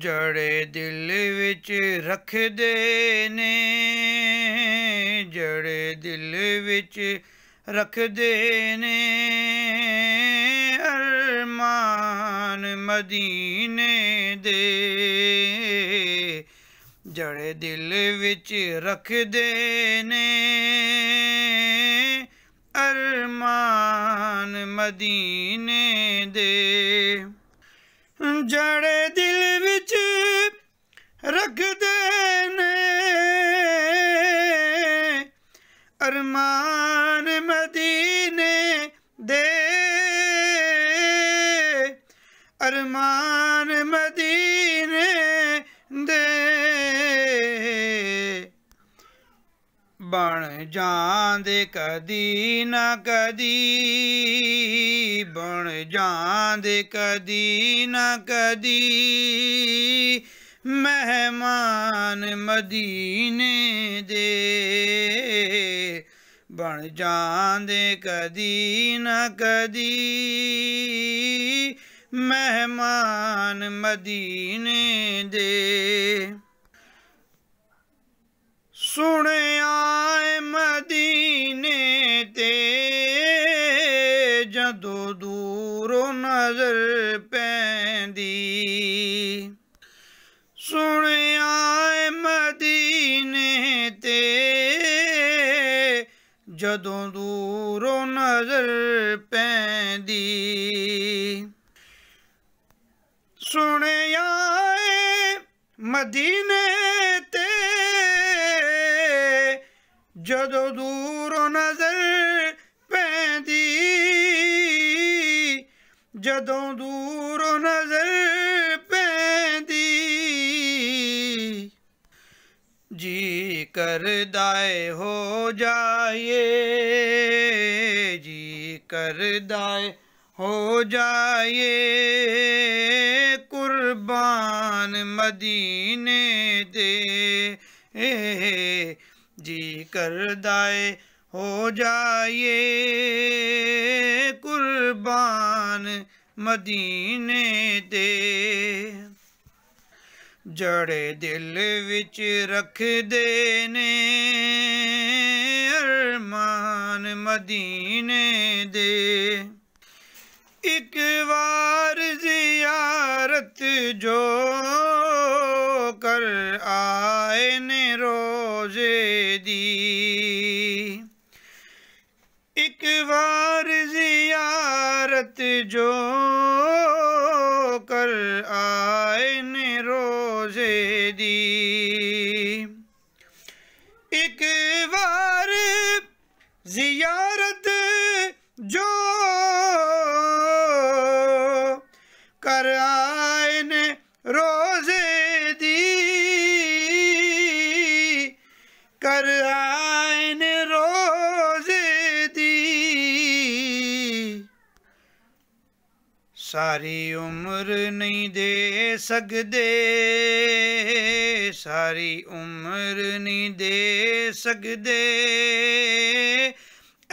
ਜੜੇ ਦਿਲ ਵਿੱਚ ਰੱਖਦੇ ਨੇ ਜੜੇ ਦਿਲ ਵਿੱਚ ਰੱਖਦੇ ਨੇ ਅਰਮਾਨ ਮਦੀਨੇ ਦੇ ਜੜੇ ਦਿਲ ਵਿੱਚ ਰੱਖਦੇ ਨੇ ਅਰਮਾਨ ਮਦੀਨੇ ਦੇ ਜੜੇ ਦਿਲ ਅਰਮਾਨ ਮਦੀਨੇ ਦੇ ਬਣ ਜਾਂਦੇ ਕਦੀ ਨਾ ਕਦੀ ਬਣ ਜਾਂਦੇ ਕਦੀ ਨਾ ਕਦੀ ਮਹਿਮਾਨ ਮਦੀਨੇ ਦੇ ਬਣ ਜਾਂਦੇ ਕਦੀ ਨਾ ਕਦੀ ਮਹਿਮਾਨ ਮਦੀਨੇ ਦੇ ਸੁਣਿਆ ਮਦੀਨੇ ਤੇ ਜਦੋਂ ਦੂਰੋਂ ਨਜ਼ਰ ਪੈਂਦੀ ਸੁਣਿਆ ਮਦੀਨੇ ਤੇ ਜਦੋਂ ਦੂਰੋਂ ਨਜ਼ਰ ਸੁਣਿਆ ਏ ਮਦੀਨੇ ਤੇ ਜਦੋਂ ਦੂਰੋਂ ਨਜ਼ਰ ਪੈਂਦੀ ਜਦੋਂ ਦੂਰੋਂ ਨਜ਼ਰ ਪੈਂਦੀ ਜੀ ਕਰਦਾ ਹੋ ਜਾਏ ਜੀ ਕਰਦਾ ਹੋ ਜਾਏ ਜਾਨ ਮਦੀਨੇ ਦੇ ਜੀ ਕਰਦਾਏ ਹੋ ਜਾਏ ਕੁਰਬਾਨ ਮਦੀਨੇ ਦੇ ਜੜੇ ਦਿਲ ਵਿੱਚ ਰੱਖਦੇ ਨੇ ਅਰਮਾਨ ਮਦੀਨੇ ਦੇ ਇੱਕ ਵਾਰ ਜ਼ਿਆਰਤ ਜੋ ਕਰ ਆਏ ਨੇ ਰੋਜ਼ੇ ਦੀ ਇੱਕ ਵਾਰ ਜ਼ਿਆਰਤ ਜੋ ਕਰ ਆਏ ਨੇ ਰੋਜ਼ੇ ਦੀ ਇੱਕ ਵਾਰ ਜ਼ਿਆਰਤ ਕਰ ਆਏ ਨੇ ਰੋਜ਼ੇ ਦੀ ਕਰ ਆਏ ਨੇ ਰੋਜ਼ੇ ਦੀ ਸਾਰੀ ਉਮਰ ਨਹੀਂ ਦੇ ਸਕਦੇ ਸਾਰੀ ਉਮਰ ਨਹੀਂ ਦੇ ਸਕਦੇ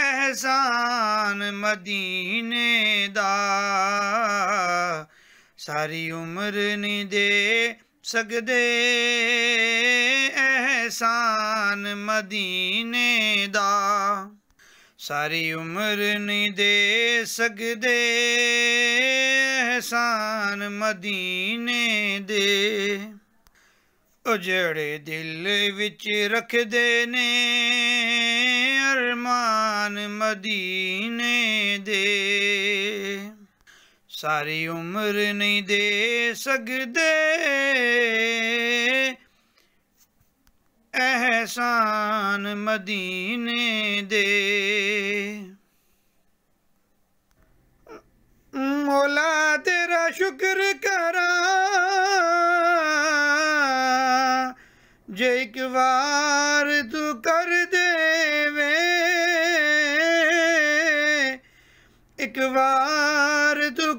ਅਹਿਸਾਨ ਮਦੀਨੇ ਦਾ ਸਾਰੀ ਉਮਰ ਨਹੀਂ ਦੇ ਸਕਦੇ ਐਹਸਾਨ ਮਦੀਨੇ ਦਾ ਸਾਰੀ ਉਮਰ ਨਹੀਂ ਦੇ ਸਕਦੇ ਐਹਸਾਨ ਮਦੀਨੇ ਦੇ ਉਹ ਜਿਹੜੇ ਦਿਲ ਵਿੱਚ ਰੱਖਦੇ ਨੇ ਅਰਮਾਨ ਮਦੀਨੇ ਦੇ सारी उम्र नहीं दे ਸਕਦੇ एहसान मदीने दे मौला तेरा शुक्र करा जे एक बार तू कर दे एक बार तू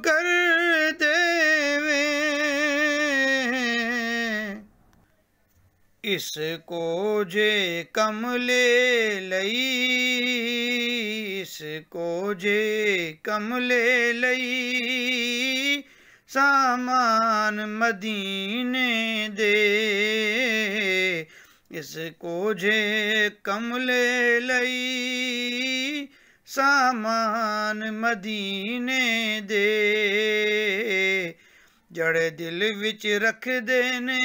ਇਸ ਕੋ ਜੇ ਕਮਲੇ ਲਈ ਇਸ ਕੋ ਜੇ ਕਮਲੇ ਲਈ ਸਾਮਾਨ ਮਦੀਨੇ ਦੇ ਇਸ ਕੋ ਜੇ ਕਮਲੇ ਲਈ ਸਾਮਾਨ ਮਦੀਨੇ ਦੇ ਜੜੇ ਦਿਲ ਵਿੱਚ ਰੱਖਦੇ ਨੇ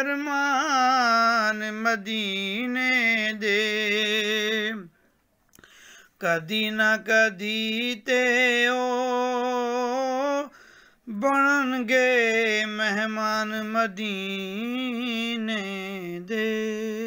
ਅਰਮਾਨ ਮਦੀਨੇ ਦੇ ਕਦੀ ਨਾ ਕਦੀ ਤੇ ਉਹ ਬਣਨਗੇ ਮਹਿਮਾਨ ਮਦੀਨੇ ਦੇ